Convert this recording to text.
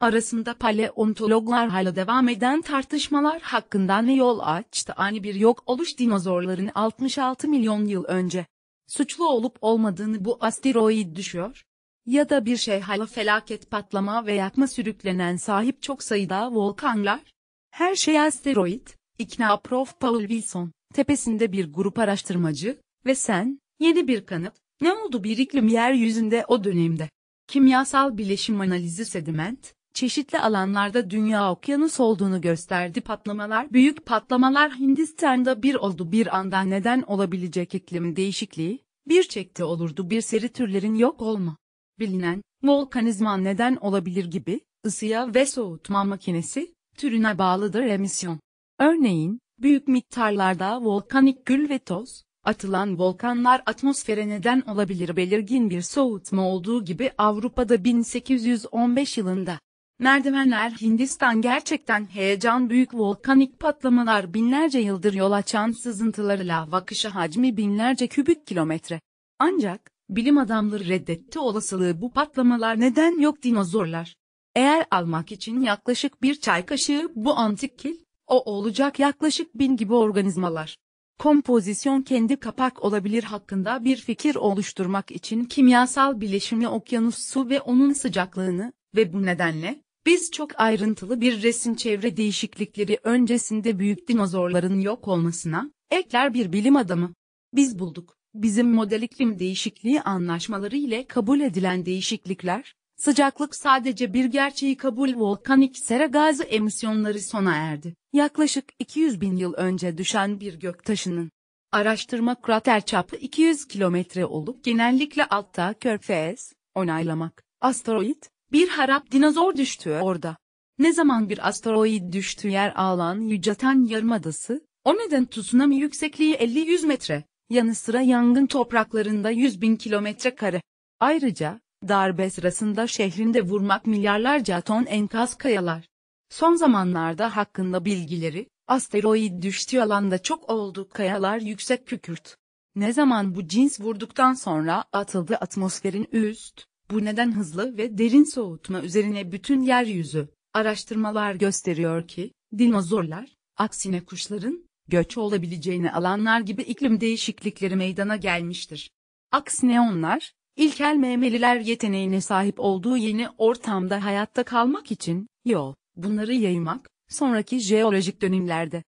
arasında paleontologlar hala devam eden tartışmalar hakkında ne yol açtı ani bir yok oluş dinozorların 66 milyon yıl önce suçlu olup olmadığını bu asteroid düşüyor ya da bir şey hala felaket patlama ve yakma sürüklenen sahip çok sayıda volkanlar her şey asteroid ikna prof Paul Wilson tepesinde bir grup araştırmacı ve sen yeni bir kanıt ne oldu bir iklim yeryüzünde o dönemde kimyasal bileşim analizi sediment, çeşitli alanlarda dünya okyanus olduğunu gösterdi patlamalar. Büyük patlamalar Hindistan'da bir oldu bir anda neden olabilecek iklim değişikliği, bir çekte olurdu bir seri türlerin yok olma. Bilinen, volkanizma neden olabilir gibi, ısıya ve soğutma makinesi, türüne bağlıdır emisyon. Örneğin, büyük miktarlarda volkanik gül ve toz, atılan volkanlar atmosfere neden olabilir belirgin bir soğutma olduğu gibi Avrupa'da 1815 yılında Merdivenler Hindistan gerçekten heyecan büyük volkanik patlamalar binlerce yıldır yol açan sızıntıları lava kışı hacmi binlerce kübük kilometre. Ancak, bilim adamları reddetti olasılığı bu patlamalar neden yok dinozorlar. Eğer almak için yaklaşık bir çay kaşığı bu antik kil, o olacak yaklaşık bin gibi organizmalar. Kompozisyon kendi kapak olabilir hakkında bir fikir oluşturmak için kimyasal bileşimi okyanus su ve onun sıcaklığını ve bu nedenle biz çok ayrıntılı bir resim çevre değişiklikleri öncesinde büyük dinozorların yok olmasına, ekler bir bilim adamı. Biz bulduk. Bizim model iklim değişikliği anlaşmaları ile kabul edilen değişiklikler, sıcaklık sadece bir gerçeği kabul volkanik sera gazı emisyonları sona erdi. Yaklaşık 200 bin yıl önce düşen bir göktaşının. Araştırma krater çapı 200 kilometre olup genellikle altta körfez, onaylamak, asteroid, bir harap dinozor düştü orada. Ne zaman bir asteroid düştü yer alan Yucatan Yarımadası, o neden tsunami yüksekliği 50-100 metre, yanı sıra yangın topraklarında 100 bin kilometre kare. Ayrıca, darbe sırasında şehrinde vurmak milyarlarca ton enkaz kayalar. Son zamanlarda hakkında bilgileri, asteroid düştü alanda çok oldu kayalar yüksek kükürt. Ne zaman bu cins vurduktan sonra atıldı atmosferin üst, bu neden hızlı ve derin soğutma üzerine bütün yeryüzü, araştırmalar gösteriyor ki, dinozorlar, aksine kuşların, göç olabileceğini alanlar gibi iklim değişiklikleri meydana gelmiştir. Aksine onlar, ilkel memeliler yeteneğine sahip olduğu yeni ortamda hayatta kalmak için, yol, bunları yaymak, sonraki jeolojik dönemlerde,